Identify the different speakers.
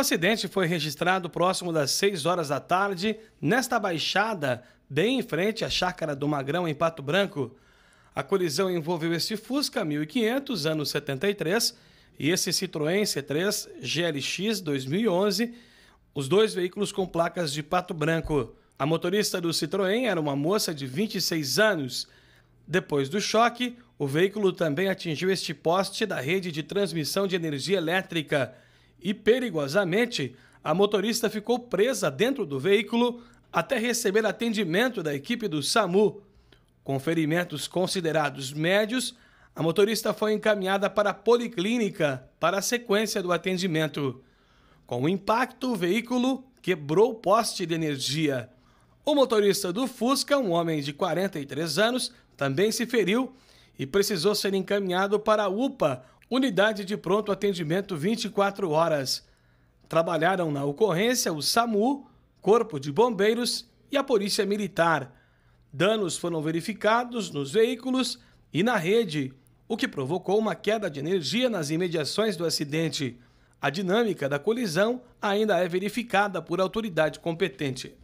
Speaker 1: O acidente foi registrado próximo das 6 horas da tarde, nesta baixada, bem em frente à chácara do Magrão, em Pato Branco. A colisão envolveu esse Fusca 1500, anos 73, e esse Citroën C3 GLX 2011, os dois veículos com placas de Pato Branco. A motorista do Citroën era uma moça de 26 anos. Depois do choque, o veículo também atingiu este poste da rede de transmissão de energia elétrica e, perigosamente, a motorista ficou presa dentro do veículo até receber atendimento da equipe do SAMU. Com ferimentos considerados médios, a motorista foi encaminhada para a policlínica para a sequência do atendimento. Com o impacto, o veículo quebrou o poste de energia. O motorista do Fusca, um homem de 43 anos, também se feriu e precisou ser encaminhado para a UPA, Unidade de pronto atendimento 24 horas. Trabalharam na ocorrência o SAMU, Corpo de Bombeiros e a Polícia Militar. Danos foram verificados nos veículos e na rede, o que provocou uma queda de energia nas imediações do acidente. A dinâmica da colisão ainda é verificada por autoridade competente.